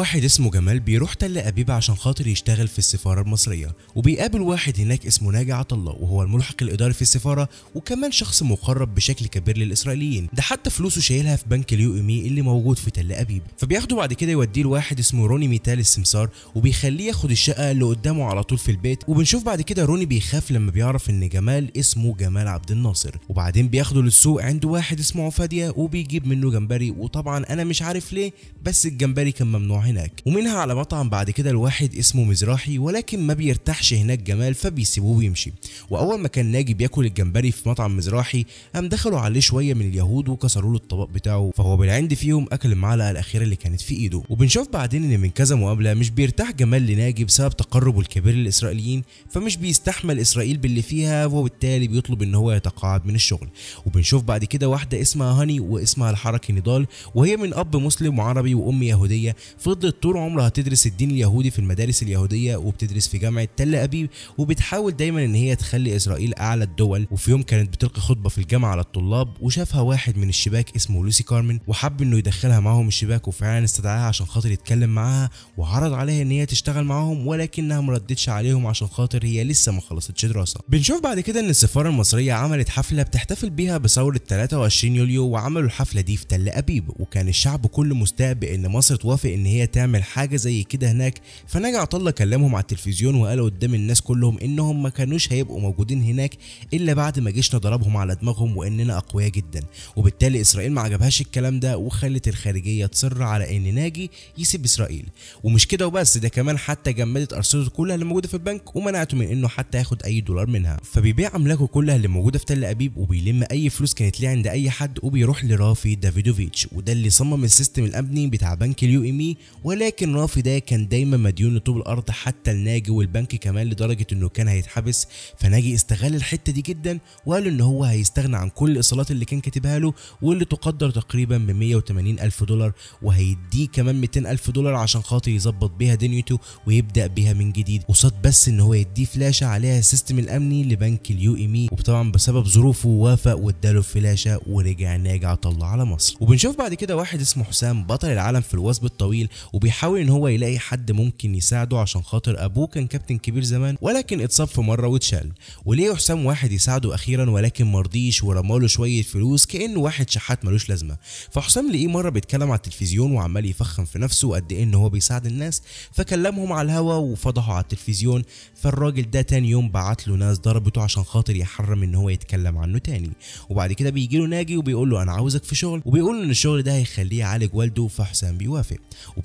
واحد اسمه جمال بيروح تل أبيب عشان خاطر يشتغل في السفارة المصرية وبيقابل واحد هناك اسمه ناجي عطا الله وهو الملحق الإداري في السفارة وكمان شخص مقرب بشكل كبير للإسرائيليين ده حتى فلوسه شايلها في بنك اليو ام اللي موجود في تل أبيب فبياخده بعد كده يوديه لواحد اسمه روني ميتال السمسار وبيخليه ياخد الشقة اللي قدامه على طول في البيت وبنشوف بعد كده روني بيخاف لما بيعرف إن جمال اسمه جمال عبد الناصر وبعدين بياخده للسوق عند واحد اسمه عفادية وبيجيب منه جمبري وطبعا أنا مش عارف ليه بس الجمبري كان ممنوع هناك ومنها على مطعم بعد كده الواحد اسمه مزراحي ولكن ما بيرتاحش هناك جمال فبيسيبوه ويمشي واول ما كان ناجي بياكل الجمبري في مطعم مزراحي قام دخلوا عليه شويه من اليهود وكسروا له الطبق بتاعه فهو بالعند فيهم اكل المعلقه الاخيره اللي كانت في ايده وبنشوف بعدين ان من كذا مقابله مش بيرتاح جمال لناجي بسبب تقربه الكبير للاسرائيليين فمش بيستحمل اسرائيل باللي فيها وبالتالي بيطلب ان هو يتقاعد من الشغل وبنشوف بعد كده واحده اسمها هاني واسمها الحركه نضال وهي من اب مسلم وعربي وام يهوديه في فضلت طول عمرها تدرس الدين اليهودي في المدارس اليهودية وبتدرس في جامعة تل أبيب وبتحاول دايما إن هي تخلي إسرائيل أعلى الدول وفي يوم كانت بتلقي خطبة في الجامعة على الطلاب وشافها واحد من الشباك اسمه لوسي كارمن وحب إنه يدخلها معاهم الشباك وفعلا استدعاها عشان خاطر يتكلم معاها وعرض عليها إن هي تشتغل معاهم ولكنها ما ردتش عليهم عشان خاطر هي لسه ما خلصتش دراسة بنشوف بعد كده إن السفارة المصرية عملت حفلة بتحتفل بيها بثورة 23 يوليو وعملوا الحفلة دي في تل أبيب وكان الشعب كله مستاء بإن مصر توافق إن هي هي تعمل حاجه زي كده هناك فناجي عطا الله كلمهم على التلفزيون وقال قدام الناس كلهم انهم ما كانوش هيبقوا موجودين هناك الا بعد ما جيشنا ضربهم على دماغهم واننا اقوياء جدا وبالتالي اسرائيل ما عجبهاش الكلام ده وخلت الخارجيه تصر على ان ناجي يسيب اسرائيل ومش كده وبس ده كمان حتى جمدت ارصدته كلها اللي موجوده في البنك ومنعته من انه حتى ياخد اي دولار منها فبيبيع املاكه كلها اللي موجوده في تل ابيب وبيلم اي فلوس كانت ليه عند اي حد وبيروح لرافي دافيدوفيتش وده اللي صمم السيستم الامني بتاع بنك اليو ام اي ولكن رافي ده كان دايما مديون لطوب الارض حتى لناجي والبنك كمان لدرجه انه كان هيتحبس فناجي استغل الحته دي جدا وقال ان هو هيستغنى عن كل الايصالات اللي كان كاتبها له واللي تقدر تقريبا ب 180 الف دولار وهيديه كمان 200 الف دولار عشان خاطر يظبط بيها دنيته ويبدا بيها من جديد قصاد بس ان هو يديه فلاشه عليها السيستم الامني لبنك اليو ام اي وطبعا بسبب ظروفه وافق واداله فلاشه ورجع ناجي عطله على مصر وبنشوف بعد كده واحد اسمه حسام بطل العالم في الوثب الطويل وبيحاول ان هو يلاقي حد ممكن يساعده عشان خاطر ابوه كان كابتن كبير زمان ولكن اتصاب في مره واتشال وليه حسام واحد يساعده اخيرا ولكن مرضيش ورماله شويه فلوس كانه واحد شحات ملوش لازمه فحسام لقيه مره بيتكلم على التلفزيون وعمال يفخم في نفسه قد ايه ان هو بيساعد الناس فكلمهم على الهوا وفضحوا على التلفزيون فالراجل ده تاني يوم بعت له ناس ضربته عشان خاطر يحرم ان هو يتكلم عنه تاني وبعد كده بيجي له ناجي وبيقول له انا عاوزك في شغل وبيقول له ان الشغل ده هيخليه يعالج والده فحسام بيوافق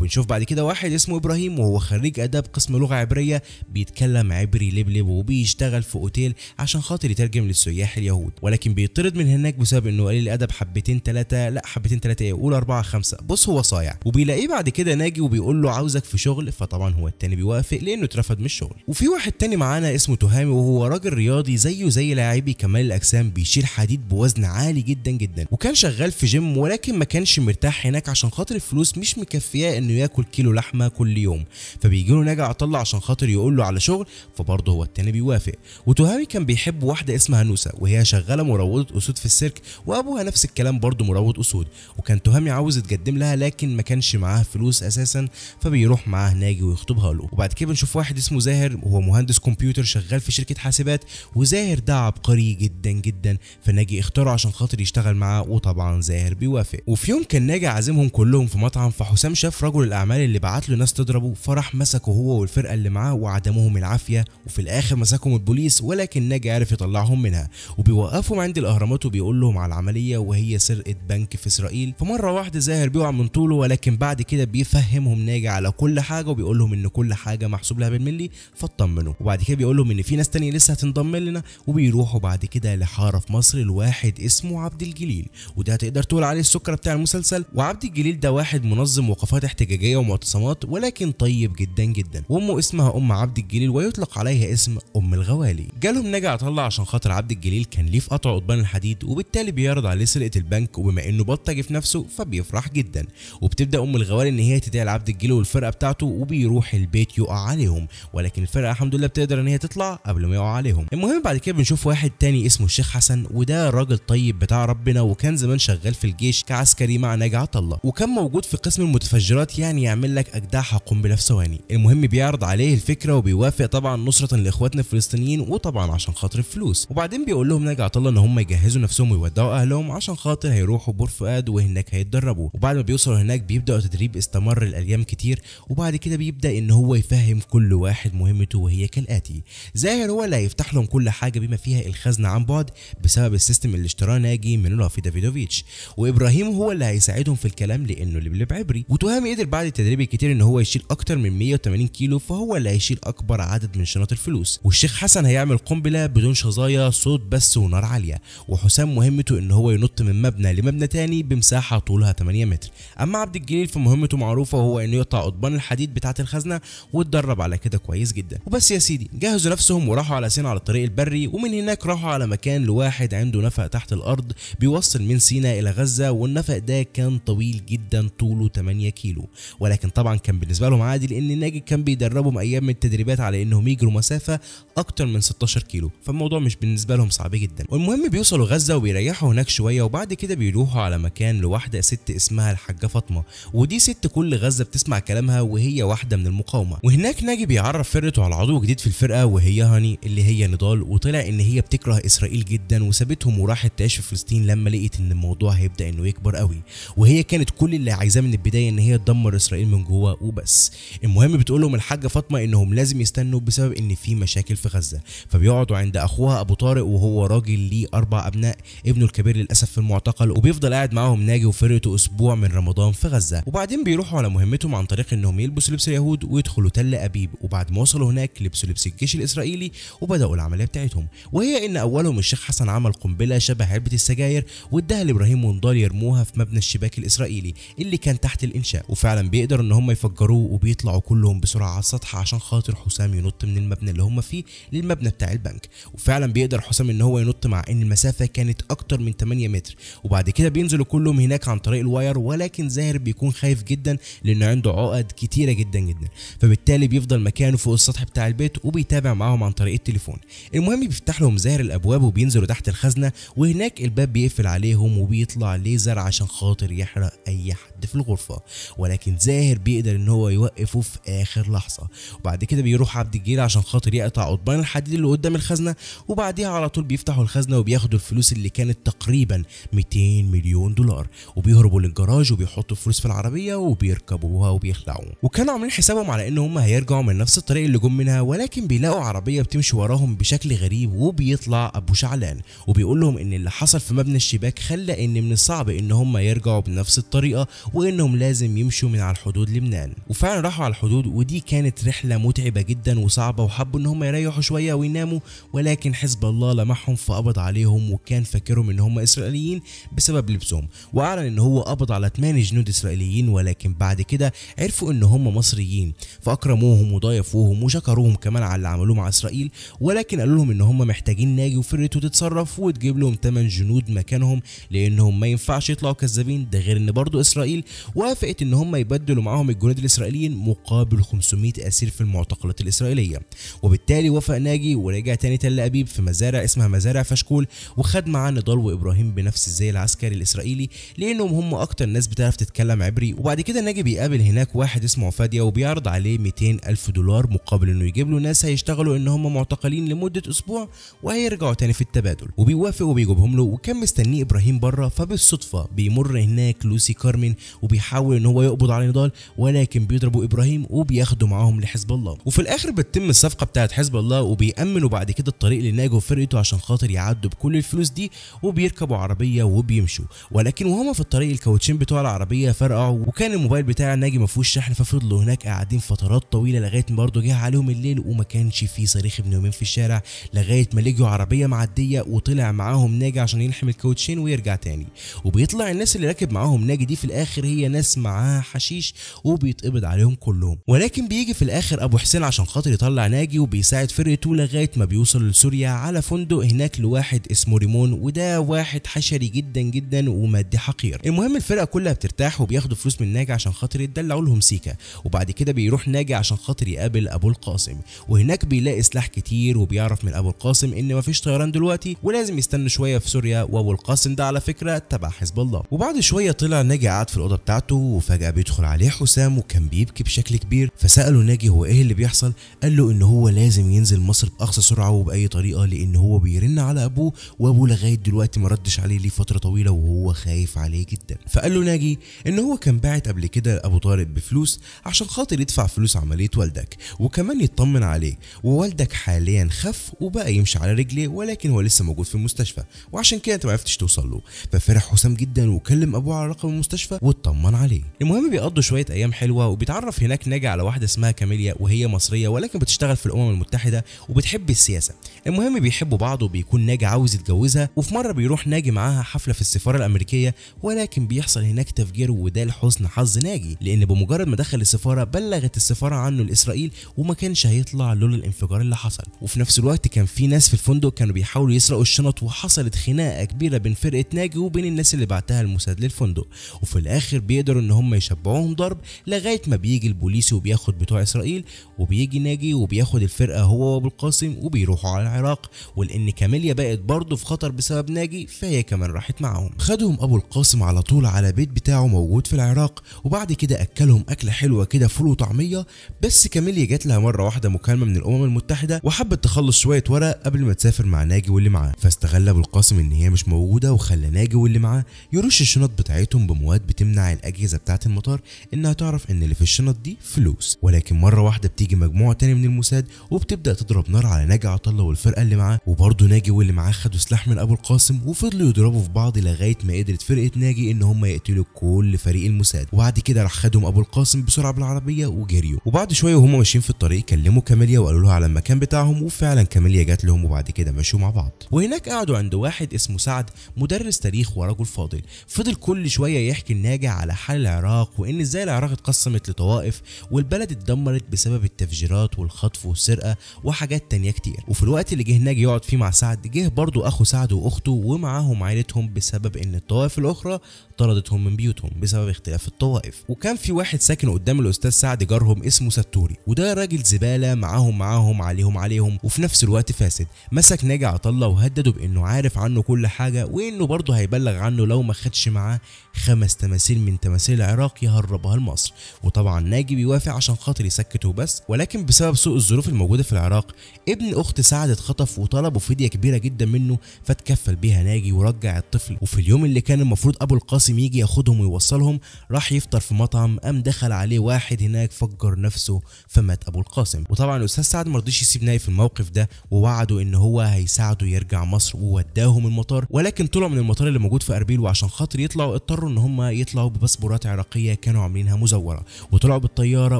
ونشوف بعد كده واحد اسمه ابراهيم وهو خريج اداب قسم لغه عبريه بيتكلم عبري لبلب وبيشتغل في اوتيل عشان خاطر يترجم للسياح اليهود ولكن بيطرد من هناك بسبب انه قليل الادب حبتين ثلاثه لا حبتين ثلاثه ايه قول اربعه خمسه بص هو صايع وبيلاقيه بعد كده ناجي وبيقول له عاوزك في شغل فطبعا هو الثاني بيوافق لانه اترفض من الشغل وفي واحد ثاني معانا اسمه تهامي وهو راجل رياضي زيه زي لاعبي كمال الاجسام بيشيل حديد بوزن عالي جدا جدا وكان شغال في جيم ولكن ما كانش مرتاح هناك عشان خاطر الفلوس مش مكفياه انه انه ياكل كيلو لحمه كل يوم فبيجي له ناجي عطله عشان خاطر يقول له على شغل فبرضه هو التاني بيوافق وتهامي كان بيحب واحده اسمها نوسه وهي شغاله مروضه اسود في السيرك وابوها نفس الكلام برضه مروض اسود وكان تهامي عاوز يتقدم لها لكن ما كانش معاها فلوس اساسا فبيروح معاه ناجي ويخطبها له وبعد كده بنشوف واحد اسمه زاهر وهو مهندس كمبيوتر شغال في شركه حاسبات وزاهر ده عبقري جدا جدا فناجي اختاره عشان خاطر يشتغل معاه وطبعا زاهر بيوافق وفي يوم كان ناجي عازمهم كلهم في مطعم فحسام شاف رجل الاعمال اللي بعت له ناس تضربه فراح مسكه هو والفرقه اللي معاه وعدموهم العافيه وفي الاخر مسكهم البوليس ولكن ناجي عرف يطلعهم منها وبيوقفهم عند الاهرامات وبيقول لهم على العمليه وهي سرقه بنك في اسرائيل فمره واحده زاهر بيقع من طوله ولكن بعد كده بيفهمهم ناجي على كل حاجه وبيقول لهم ان كل حاجه محسوب لها بالملي فاطمنوا وبعد كده بيقول لهم ان في ناس تانية لسه هتنضم لنا وبيروحوا بعد كده لحاره في مصر لواحد اسمه عبد الجليل وده هتقدر تقول عليه السكر بتاع المسلسل وعبد الجليل ده واحد منظم وقفات احتجاجيه زجاجية ومعتصمات ولكن طيب جدا جدا وامه اسمها ام عبد الجليل ويطلق عليها اسم ام الغوالي جالهم نجا عطله عشان خاطر عبد الجليل كان ليه في قطع قضبان الحديد وبالتالي بيعرض عليه سرقة البنك وبما انه بطج في نفسه فبيفرح جدا وبتبدا ام الغوالي ان هي تدعي لعبد الجليل والفرقة بتاعته وبيروح البيت يقع عليهم ولكن الفرقة الحمد لله بتقدر ان هي تطلع قبل ما يقع عليهم المهم بعد كده بنشوف واحد تاني اسمه الشيخ حسن وده راجل طيب بتاع ربنا وكان زمان شغال في الجيش كعسكري مع ناجي عطله وكان موجود في قسم المتفجرات يعني كان يعني يعمل لك اجدعها قنبله في ثواني المهم بيعرض عليه الفكره وبيوافق طبعا نصره لاخواتنا الفلسطينيين وطبعا عشان خاطر الفلوس وبعدين بيقول لهم نجعت الله ان هم يجهزوا نفسهم ويودعوا اهلهم عشان خاطر هيروحوا بورفؤاد وهناك هيتدربوا وبعد ما بيوصلوا هناك بيبداوا تدريب استمر الايام كتير وبعد كده بيبدا ان هو يفهم كل واحد مهمته وهي كالاتي زاهر هو اللي هيفتح لهم كل حاجه بما فيها الخزنه عن بعد بسبب السيستم اللي اشتراه ناجي من لافي دافيدوفيتش وابراهيم هو اللي هيساعدهم في الكلام لانه اللي عبري وتهامي إيه قدر قدر بعد التدريب الكتير ان هو يشيل اكتر من 180 كيلو فهو اللي هيشيل اكبر عدد من شنط الفلوس والشيخ حسن هيعمل قنبله بدون شظايا صوت بس ونار عاليه وحسام مهمته ان هو ينط من مبنى لمبنى تاني بمساحه طولها 8 متر اما عبد الجليل فمهمته معروفه وهو انه يقطع قضبان الحديد بتاعه الخزنه واتدرب على كده كويس جدا وبس يا سيدي جهزوا نفسهم وراحوا على سينا على الطريق البري ومن هناك راحوا على مكان لواحد عنده نفق تحت الارض بيوصل من سينا الى غزه والنفق ده كان طويل جدا طوله 8 كيلو ولكن طبعا كان بالنسبه لهم عادي لان الناجي كان بيدربهم ايام من التدريبات على انهم يجروا مسافه اكتر من 16 كيلو فالموضوع مش بالنسبه لهم صعب جدا والمهم بيوصلوا غزه وبيريحوا هناك شويه وبعد كده بيروحوا على مكان لواحده ست اسمها الحاجه فاطمه ودي ست كل غزه بتسمع كلامها وهي واحده من المقاومه وهناك ناجي بيعرف فرقته على عضو جديد في الفرقه وهي هاني اللي هي نضال وطلع ان هي بتكره اسرائيل جدا وسابتهم وراحت تعيش في فلسطين لما لقيت ان الموضوع هيبدا انه يكبر قوي وهي كانت كل اللي عايزاه من البدايه ان هي تدمر بتدمر اسرائيل من جوه وبس المهم بتقول لهم الحاجه فاطمه انهم لازم يستنوا بسبب ان في مشاكل في غزه فبيقعدوا عند اخوها ابو طارق وهو راجل ليه اربع ابناء ابنه الكبير للاسف في المعتقل وبيفضل قاعد معاهم ناجي وفرقته اسبوع من رمضان في غزه وبعدين بيروحوا على مهمتهم عن طريق انهم يلبسوا لبس اليهود ويدخلوا تل ابيب وبعد ما وصلوا هناك لبسوا لبس الجيش الاسرائيلي وبداوا العمليه بتاعتهم وهي ان اولهم الشيخ حسن عمل قنبله شبه علبه السجاير واداها لابراهيم ونضال يرموها في مبنى الشباك الاسرائيلي اللي كان تحت الانشاء وفعلا فعلا بيقدر ان هم يفجروه وبيطلعوا كلهم بسرعه على السطح عشان خاطر حسام ينط من المبنى اللي هم فيه للمبنى بتاع البنك وفعلا بيقدر حسام ان هو ينط مع ان المسافه كانت اكتر من 8 متر وبعد كده بينزلوا كلهم هناك عن طريق الواير ولكن زاهر بيكون خايف جدا لان عنده عقد كتيره جدا جدا فبالتالي بيفضل مكانه فوق السطح بتاع البيت وبيتابع معاهم عن طريق التليفون المهم بيفتح لهم زاهر الابواب وبينزلوا تحت الخزنه وهناك الباب بيقفل عليهم وبيطلع ليزر عشان خاطر يحرق اي حد في الغرفه ولكن لكن زاهر بيقدر ان هو يوقفه في اخر لحظه وبعد كده بيروح عبد الجليل عشان خاطر يقطع قضبان الحديد اللي قدام الخزنه وبعديها على طول بيفتحوا الخزنه وبياخدوا الفلوس اللي كانت تقريبا 200 مليون دولار وبيهربوا للجراج وبيحطوا الفلوس في العربيه وبيركبوها وبيخلعوا وكانوا عاملين حسابهم على ان هم هيرجعوا من نفس الطريق اللي جم منها ولكن بيلاقوا عربيه بتمشي وراهم بشكل غريب وبيطلع ابو شعلان وبيقول لهم ان اللي حصل في مبنى الشباك خلى ان من الصعب ان هم يرجعوا بنفس الطريقه وانهم لازم يمشوا من على الحدود لبنان وفعلا راحوا على الحدود ودي كانت رحلة متعبة جدا وصعبة وحبوا ان هم يريحوا شوية ويناموا ولكن حزب الله لمحهم فقبض عليهم وكان فاكرهم ان هم اسرائيليين بسبب لبسهم واعلن ان هو قبض على 8 جنود اسرائيليين ولكن بعد كده عرفوا ان هم مصريين فاكرموهم وضايفوهم وشكروهم كمان على اللي عملوه مع اسرائيل ولكن قالوا لهم ان هم محتاجين ناجي وفرته تتصرف وتجيب لهم 8 جنود مكانهم لانهم ما ينفعش يطلعوا كذابين ده غير ان برضه اسرائيل وافقت ان هم هيبدلوا معاهم الجنود الإسرائيليين مقابل 500 أسير في المعتقلات الإسرائيلية وبالتالي وافق ناجي ورجع تاني تل أبيب في مزارع اسمها مزارع فشكول وخد معاه نضال وإبراهيم بنفس الزي العسكري الإسرائيلي لأنهم هم أكتر ناس بتعرف تتكلم عبري وبعد كده ناجي بيقابل هناك واحد اسمه فاديا وبيعرض عليه 200 ألف دولار مقابل إنه يجيب له ناس هيشتغلوا إن هم معتقلين لمدة أسبوع وهيرجعوا تاني في التبادل وبيوافق وبيجيبهم له وكان مستنيه إبراهيم بره فبالصدفة بيمر هناك لوسي كارمن وبيحاول إن هو يقبض على نضال ولكن بيضربوا ابراهيم وبياخدوا معاهم لحزب الله وفي الاخر بتتم الصفقه بتاعه حزب الله وبيامنوا بعد كده الطريق لناجي وفرقته عشان خاطر يعدوا بكل الفلوس دي وبيركبوا عربيه وبيمشوا ولكن وهما في الطريق الكاوتشين بتوع العربيه فرقعوا وكان الموبايل بتاع ناجي ما فيهوش شحن ففضلوا هناك قاعدين فترات طويله لغايه ما برضه جه عليهم الليل وما كانش فيه صريخ ابن يومين في الشارع لغايه ما لقوا عربيه معديه وطلع معاهم ناجي عشان يلحم الكاوتشين ويرجع تاني وبيطلع الناس اللي راكب معاهم ناجي دي في الاخر هي ناس معاها الحشيش وبيتقبض عليهم كلهم ولكن بيجي في الاخر ابو حسين عشان خاطر يطلع ناجي وبيساعد فرقته لغايه ما بيوصل لسوريا على فندق هناك لواحد اسمه ريمون وده واحد حشري جدا جدا ومادي حقير المهم الفرقه كلها بترتاح وبياخدوا فلوس من ناجي عشان خاطر يدلعوا لهم سيكا وبعد كده بيروح ناجي عشان خاطر يقابل ابو القاسم وهناك بيلاقي سلاح كتير وبيعرف من ابو القاسم ان مفيش طيران دلوقتي ولازم يستنى شويه في سوريا وابو القاسم ده على فكره تبع حزب الله وبعد شويه طلع ناجي قعد في الاوضه بتاعته وفجاه بيدخل عليه حسام وكان بيبكي بشكل كبير فساله ناجي هو ايه اللي بيحصل قال له ان هو لازم ينزل مصر باقصى سرعه وباي طريقه لان هو بيرن على ابوه وابوه لغايه دلوقتي ما ردش عليه ليه فتره طويله وهو خايف عليه جدا فقال له ناجي ان هو كان باعت قبل كده ابو طارق بفلوس عشان خاطر يدفع فلوس عمليه والدك وكمان يطمن عليه ووالدك حاليا خف وبقى يمشي على رجليه ولكن هو لسه موجود في المستشفى وعشان كده انت ما عرفتش توصل له ففرح حسام جدا وكلم ابوه على رقم المستشفى واطمن عليه المهم بيقضوا شويه ايام حلوه وبيتعرف هناك ناجي على واحده اسمها كاميليا وهي مصريه ولكن بتشتغل في الامم المتحده وبتحب السياسه المهم بيحبوا بعض وبيكون ناجي عاوز يتجوزها وفي مره بيروح ناجي معاها حفله في السفاره الامريكيه ولكن بيحصل هناك تفجير وده لحسن حظ ناجي لان بمجرد ما دخل السفاره بلغت السفاره عنه لاسرائيل وما كانش هيطلع لولا الانفجار اللي حصل وفي نفس الوقت كان في ناس في الفندق كانوا بيحاولوا يسرقوا الشنط وحصلت خناقه كبيره بين فرقه ناجي وبين الناس اللي بعتها المساعد للفندق وفي الاخر بيقدروا ان هم يشبهوا بيتبعوهم ضرب لغايه ما بيجي البوليسي وبياخد بتوع اسرائيل وبيجي ناجي وبياخد الفرقه هو وابو القاسم وبيروحوا على العراق ولان كاميليا بقت برضه في خطر بسبب ناجي فهي كمان راحت معاهم خدهم ابو القاسم على طول على بيت بتاعه موجود في العراق وبعد كده اكلهم اكله حلوه كده فول وطعميه بس كاميليا جات لها مره واحده مكالمه من الامم المتحده وحبت تخلص شويه ورق قبل ما تسافر مع ناجي واللي معاه فاستغل ابو القاسم ان هي مش موجوده وخلى ناجي واللي معاه يرش الشنط بتاعتهم بمواد بتمنع الاجهزه بتاعه المطار دينار انها تعرف ان اللي في الشنط دي فلوس ولكن مره واحده بتيجي مجموعه تاني من الموساد وبتبدا تضرب نار على ناجي عطا الله والفرقه اللي معاه وبرضه ناجي واللي معاه خدوا سلاح من ابو القاسم وفضلوا يضربوا في بعض لغايه ما قدرت فرقه ناجي ان هم يقتلوا كل فريق الموساد وبعد كده راح خدهم ابو القاسم بسرعه بالعربيه وجريوا وبعد شويه وهم ماشيين في الطريق كلموا كاميليا وقالوا لها على المكان بتاعهم وفعلا كاميليا جات لهم وبعد كده مشوا مع بعض وهناك قعدوا عند واحد اسمه سعد مدرس تاريخ ورجل فاضل فضل كل شويه يحكي لناجي على حال العراق وإن إزاي العراق اتقسمت لطوائف والبلد اتدمرت بسبب التفجيرات والخطف والسرقة وحاجات تانية كتير وفي الوقت اللي جه ناجي يقعد فيه مع سعد جه برضه أخو سعد وأخته ومعاهم عائلتهم بسبب إن الطوائف الأخرى طردتهم من بيوتهم بسبب اختلاف الطوائف وكان في واحد ساكن قدام الأستاذ سعد جارهم اسمه ستوري وده راجل زبالة معاهم معاهم عليهم عليهم وفي نفس الوقت فاسد مسك ناجي عطلة وهدده بإنه عارف عنه كل حاجة وإنه برضه هيبلغ عنه لو ما خدش معاه خمس تماثيل من تماثيل العراق هربها لمصر وطبعا ناجي بيوافق عشان خاطر يسكته بس ولكن بسبب سوء الظروف الموجوده في العراق ابن اخت سعد اتخطف وطلبوا فديه كبيره جدا منه فتكفل بيها ناجي ورجع الطفل وفي اليوم اللي كان المفروض ابو القاسم يجي ياخدهم ويوصلهم راح يفطر في مطعم قام دخل عليه واحد هناك فجر نفسه فمات ابو القاسم وطبعا الاستاذ سعد ما رضيش يسيب ناجي في الموقف ده ووعده ان هو هيساعده يرجع مصر ووداهم المطار ولكن طلعوا من المطار اللي موجود في اربيل وعشان خاطر يطلعوا اضطروا ان هم يطلعوا بباسبورات عراقيه كانوا عاملينها مزوره وطلعوا بالطياره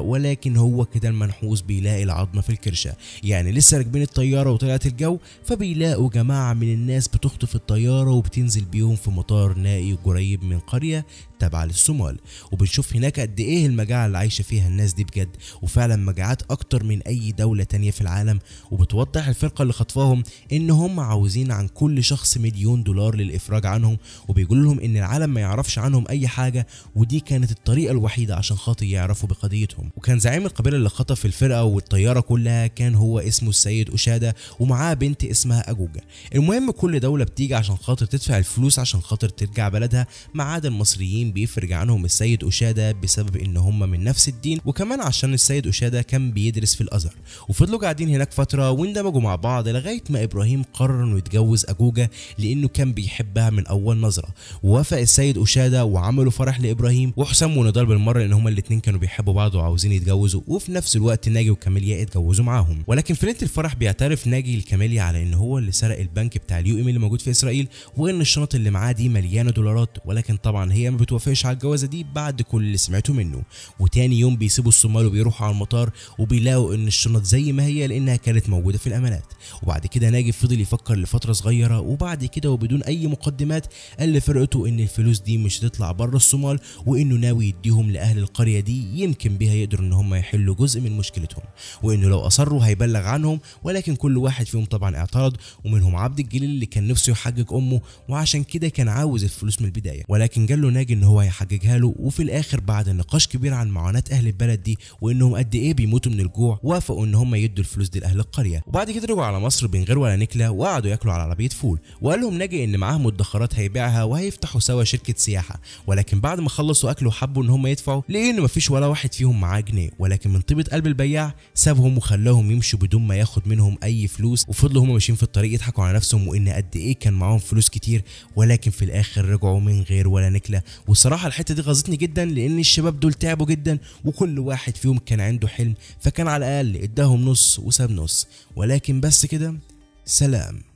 ولكن هو كده المنحوس بيلاقي العظمه في الكرشه يعني لسه راكبين الطياره وطلعت الجو فبيلاقوا جماعه من الناس بتخطف الطياره وبتنزل بيهم في مطار نائي قريب من قريه تابعه للصومال وبنشوف هناك قد ايه المجاعه اللي عايشه فيها الناس دي بجد وفعلا مجاعات اكتر من اي دوله تانية في العالم وبتوضح الفرقه اللي خطفاهم ان هم عاوزين عن كل شخص مليون دولار للافراج عنهم وبيقول لهم ان العالم ما يعرفش عنهم اي حاجه ودي كانت الطريقه الطريقة الوحيدة عشان خاطر يعرفوا بقضيتهم وكان زعيم القبيلة اللي خطف الفرقة والطيارة كلها كان هو اسمه السيد أشادة ومعاه بنت اسمها أجوجة المهم كل دولة بتيجي عشان خاطر تدفع الفلوس عشان خاطر ترجع بلدها ما عدا المصريين بيفرج عنهم السيد أشادة بسبب إن هم من نفس الدين وكمان عشان السيد أشادة كان بيدرس في الأزهر وفضلوا قاعدين هناك فترة واندمجوا مع بعض لغاية ما إبراهيم قرر إنه يتجوز أجوجة لأنه كان بيحبها من أول نظرة ووافق السيد أشادة وعملوا فرح لإبراهيم وحسام ونضال بالمره لان هما الاثنين كانوا بيحبوا بعض وعاوزين يتجوزوا وفي نفس الوقت ناجي وكاميليا اتجوزوا معاهم ولكن في ليله الفرح بيعترف ناجي لكاميليا على ان هو اللي سرق البنك بتاع اليو ام اللي موجود في اسرائيل وان الشنط اللي معاه دي مليانه دولارات ولكن طبعا هي ما بتوافقش على الجوازه دي بعد كل اللي سمعته منه وتاني يوم بيسيبوا الصومال وبيروحوا على المطار وبيلاقوا ان الشنط زي ما هي لانها كانت موجوده في الامانات وبعد كده ناجي فضل يفكر لفتره صغيره وبعد كده وبدون اي مقدمات قال لفرقته ان الفلوس دي مش هتطلع بره الصومال وانه ناوي ويديهم لأهل القرية دي يمكن بيها يقدروا إن هم يحلوا جزء من مشكلتهم وإنه لو أصروا هيبلغ عنهم ولكن كل واحد فيهم طبعا اعترض ومنهم عبد الجليل اللي كان نفسه يحجج أمه وعشان كده كان عاوز الفلوس من البداية ولكن جاله ناجي إن هو هيحججها له وفي الآخر بعد نقاش كبير عن معاناة أهل البلد دي وإنهم قد إيه بيموتوا من الجوع وافقوا إن هم يدوا الفلوس دي لأهل القرية وبعد كده رجعوا على مصر بين غير ولا نكلة وقعدوا ياكلوا على عربية فول وقال لهم ناجي إن معاه مدخرات هيبيعها وهيفتحوا سوا شركة سياحة ولكن بعد ما خلصوا أكل وحب حبوا ان هم يدفعوا لان مفيش ولا واحد فيهم معاه جنيه ولكن من طيبه قلب البياع سابهم وخلاهم يمشوا بدون ما ياخد منهم اي فلوس وفضلوا هم ماشيين في الطريق يضحكوا على نفسهم وان قد ايه كان معاهم فلوس كتير ولكن في الاخر رجعوا من غير ولا نكله والصراحه الحته دي غزتني جدا لان الشباب دول تعبوا جدا وكل واحد فيهم كان عنده حلم فكان على الاقل اداهم نص وساب نص ولكن بس كده سلام